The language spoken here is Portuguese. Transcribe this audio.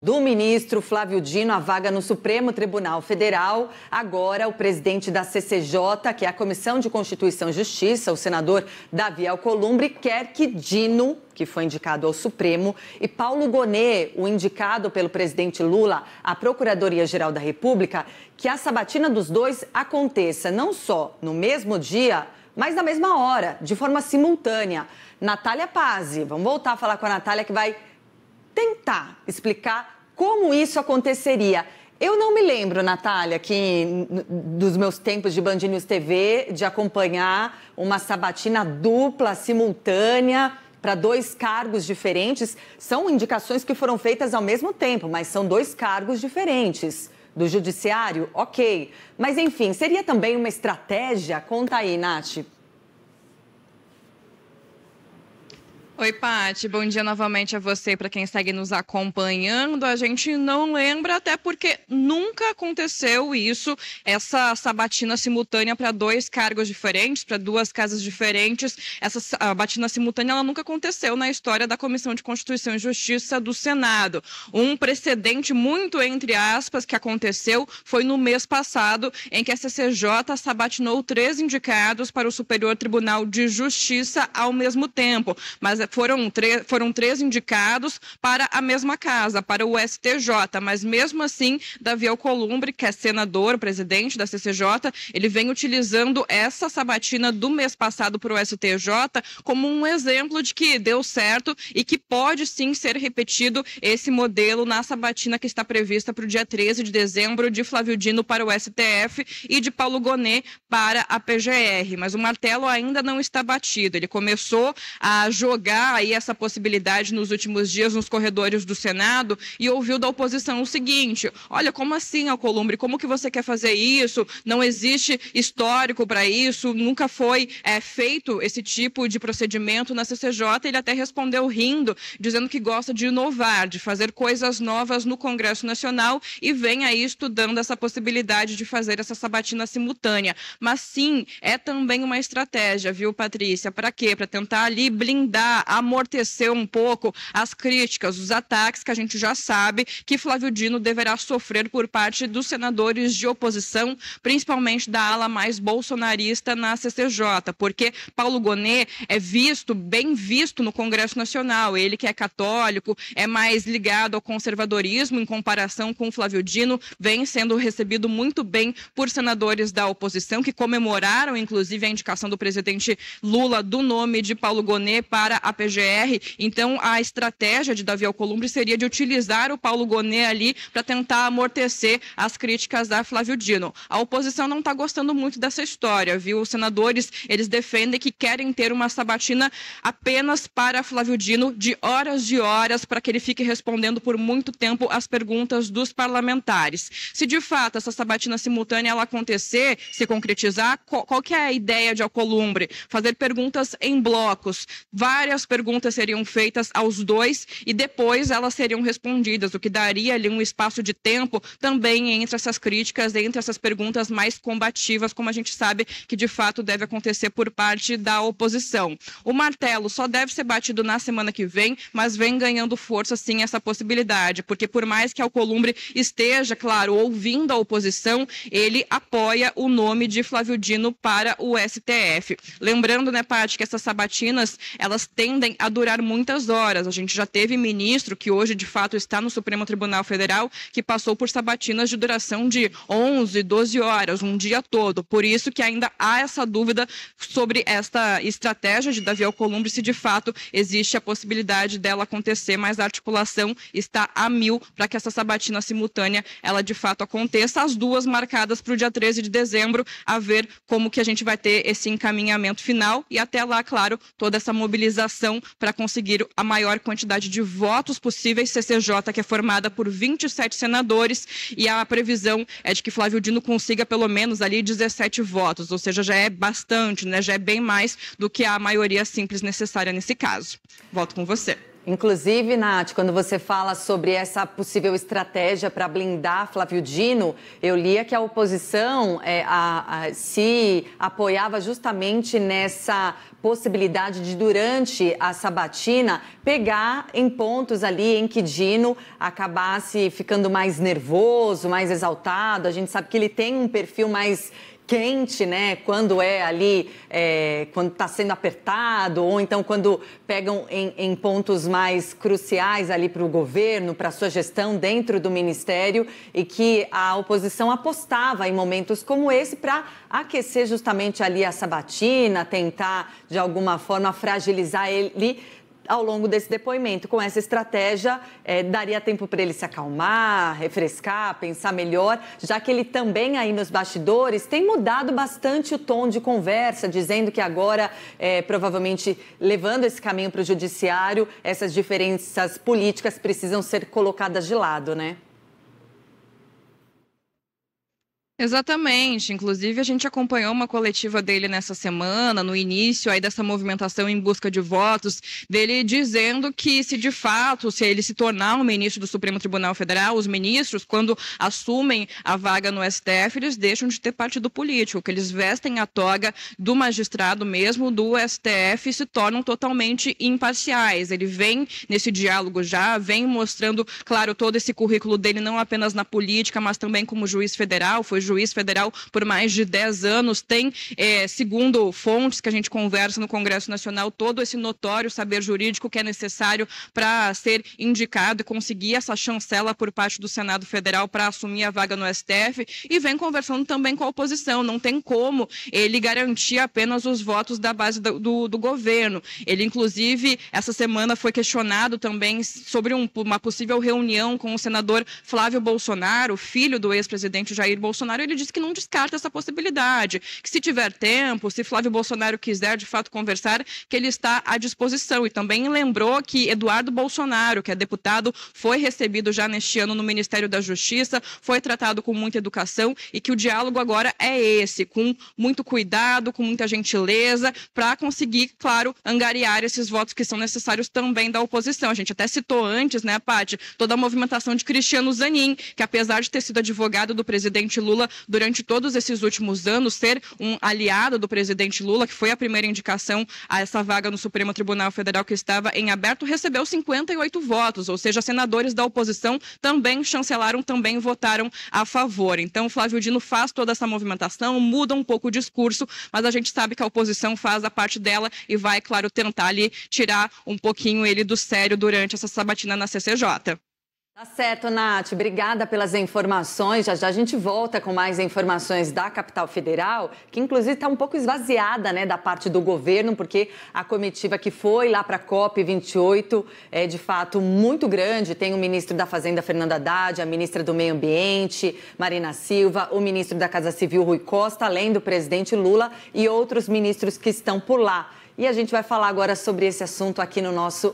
Do ministro Flávio Dino, a vaga no Supremo Tribunal Federal. Agora, o presidente da CCJ, que é a Comissão de Constituição e Justiça, o senador Davi Alcolumbre, quer que Dino, que foi indicado ao Supremo, e Paulo Gonet, o indicado pelo presidente Lula à Procuradoria-Geral da República, que a sabatina dos dois aconteça não só no mesmo dia, mas na mesma hora, de forma simultânea. Natália Pazzi, vamos voltar a falar com a Natália, que vai tentar explicar como isso aconteceria. Eu não me lembro, Natália, que dos meus tempos de Band News TV, de acompanhar uma sabatina dupla, simultânea, para dois cargos diferentes. São indicações que foram feitas ao mesmo tempo, mas são dois cargos diferentes. Do judiciário, ok. Mas enfim, seria também uma estratégia? Conta aí, Nath. Oi, Pati. Bom dia novamente a você para quem segue nos acompanhando. A gente não lembra, até porque nunca aconteceu isso, essa sabatina simultânea para dois cargos diferentes, para duas casas diferentes. Essa sabatina simultânea ela nunca aconteceu na história da Comissão de Constituição e Justiça do Senado. Um precedente muito entre aspas que aconteceu foi no mês passado, em que a CCJ sabatinou três indicados para o Superior Tribunal de Justiça ao mesmo tempo, mas foram, foram três indicados para a mesma casa, para o STJ, mas mesmo assim, Davi Alcolumbre, que é senador, presidente da CCJ, ele vem utilizando essa sabatina do mês passado para o STJ como um exemplo de que deu certo e que pode sim ser repetido esse modelo na sabatina que está prevista para o dia 13 de dezembro de Flávio Dino para o STF e de Paulo Gonet para a PGR. Mas o martelo ainda não está batido. Ele começou a jogar aí essa possibilidade nos últimos dias nos corredores do Senado e ouviu da oposição o seguinte: olha, como assim, Alcolumbre? Como que você quer fazer isso? Não existe histórico para isso, nunca foi é, feito esse tipo de procedimento na CCJ. Ele até respondeu rindo, dizendo que gosta de inovar, de fazer coisas novas no Congresso Nacional e vem aí estudando essa possibilidade de fazer essa sabatina simultânea. Mas sim, é também uma estratégia, viu, Patrícia? Para quê? Para tentar ali blindar amorteceu um pouco as críticas, os ataques que a gente já sabe que Flávio Dino deverá sofrer por parte dos senadores de oposição, principalmente da ala mais bolsonarista na CCJ, porque Paulo Gonet é visto, bem visto no Congresso Nacional. Ele que é católico, é mais ligado ao conservadorismo em comparação com Flávio Dino, vem sendo recebido muito bem por senadores da oposição que comemoraram inclusive a indicação do presidente Lula do nome de Paulo Gonet para a PGR. Então, a estratégia de Davi Alcolumbre seria de utilizar o Paulo Gonet ali para tentar amortecer as críticas da Flávio Dino. A oposição não está gostando muito dessa história, viu? Os senadores, eles defendem que querem ter uma sabatina apenas para Flávio Dino, de horas de horas, para que ele fique respondendo por muito tempo as perguntas dos parlamentares. Se de fato essa sabatina simultânea ela acontecer, se concretizar, qual, qual que é a ideia de Alcolumbre? Fazer perguntas em blocos, várias perguntas seriam feitas aos dois e depois elas seriam respondidas, o que daria ali um espaço de tempo também entre essas críticas, entre essas perguntas mais combativas, como a gente sabe que de fato deve acontecer por parte da oposição. O martelo só deve ser batido na semana que vem, mas vem ganhando força sim essa possibilidade, porque por mais que Alcolumbre esteja, claro, ouvindo a oposição, ele apoia o nome de Flávio Dino para o STF. Lembrando, né, Paty, que essas sabatinas, elas têm tendem a durar muitas horas. A gente já teve ministro que hoje, de fato, está no Supremo Tribunal Federal, que passou por sabatinas de duração de 11, 12 horas, um dia todo. Por isso que ainda há essa dúvida sobre esta estratégia de Davi Alcolumbre, se de fato existe a possibilidade dela acontecer, mas a articulação está a mil para que essa sabatina simultânea, ela de fato aconteça. As duas marcadas para o dia 13 de dezembro, a ver como que a gente vai ter esse encaminhamento final e até lá, claro, toda essa mobilização eleição para conseguir a maior quantidade de votos possíveis, CCJ, que é formada por 27 senadores, e a previsão é de que Flávio Dino consiga pelo menos ali 17 votos, ou seja, já é bastante, né? já é bem mais do que a maioria simples necessária nesse caso. Volto com você. Inclusive, Nath, quando você fala sobre essa possível estratégia para blindar Flávio Dino, eu lia que a oposição é, a, a, se apoiava justamente nessa possibilidade de, durante a sabatina, pegar em pontos ali em que Dino acabasse ficando mais nervoso, mais exaltado. A gente sabe que ele tem um perfil mais quente, né? Quando é ali, é, quando está sendo apertado, ou então quando pegam em, em pontos mais cruciais ali para o governo, para a sua gestão dentro do ministério, e que a oposição apostava em momentos como esse para aquecer justamente ali a sabatina, tentar de alguma forma fragilizar ele ao longo desse depoimento. Com essa estratégia, é, daria tempo para ele se acalmar, refrescar, pensar melhor, já que ele também aí nos bastidores tem mudado bastante o tom de conversa, dizendo que agora, é, provavelmente levando esse caminho para o judiciário, essas diferenças políticas precisam ser colocadas de lado, né? Exatamente. Inclusive, a gente acompanhou uma coletiva dele nessa semana, no início aí dessa movimentação em busca de votos, dele dizendo que se de fato, se ele se tornar um ministro do Supremo Tribunal Federal, os ministros, quando assumem a vaga no STF, eles deixam de ter partido político, que eles vestem a toga do magistrado mesmo, do STF, e se tornam totalmente imparciais. Ele vem nesse diálogo já, vem mostrando, claro, todo esse currículo dele, não apenas na política, mas também como juiz federal, foi juiz federal por mais de 10 anos, tem, é, segundo fontes que a gente conversa no Congresso Nacional, todo esse notório saber jurídico que é necessário para ser indicado e conseguir essa chancela por parte do Senado Federal para assumir a vaga no STF e vem conversando também com a oposição. Não tem como ele garantir apenas os votos da base do, do, do governo. Ele, inclusive, essa semana foi questionado também sobre um, uma possível reunião com o senador Flávio Bolsonaro, filho do ex-presidente Jair Bolsonaro Bolsonaro, ele disse que não descarta essa possibilidade, que se tiver tempo, se Flávio Bolsonaro quiser de fato conversar, que ele está à disposição. E também lembrou que Eduardo Bolsonaro, que é deputado, foi recebido já neste ano no Ministério da Justiça, foi tratado com muita educação e que o diálogo agora é esse, com muito cuidado, com muita gentileza, para conseguir, claro, angariar esses votos que são necessários também da oposição. A gente até citou antes, né, Paty, toda a movimentação de Cristiano Zanin, que apesar de ter sido advogado do presidente Lula, durante todos esses últimos anos, ser um aliado do presidente Lula, que foi a primeira indicação a essa vaga no Supremo Tribunal Federal que estava em aberto, recebeu 58 votos, ou seja, senadores da oposição também chancelaram, também votaram a favor. Então, Flávio Dino faz toda essa movimentação, muda um pouco o discurso, mas a gente sabe que a oposição faz a parte dela e vai, claro, tentar ali tirar um pouquinho ele do sério durante essa sabatina na CCJ. Tá certo, Nath. Obrigada pelas informações. Já já a gente volta com mais informações da capital federal, que inclusive está um pouco esvaziada né, da parte do governo, porque a comitiva que foi lá para a COP28 é de fato muito grande. Tem o ministro da Fazenda, Fernando Haddad, a ministra do Meio Ambiente, Marina Silva, o ministro da Casa Civil, Rui Costa, além do presidente Lula e outros ministros que estão por lá. E a gente vai falar agora sobre esse assunto aqui no nosso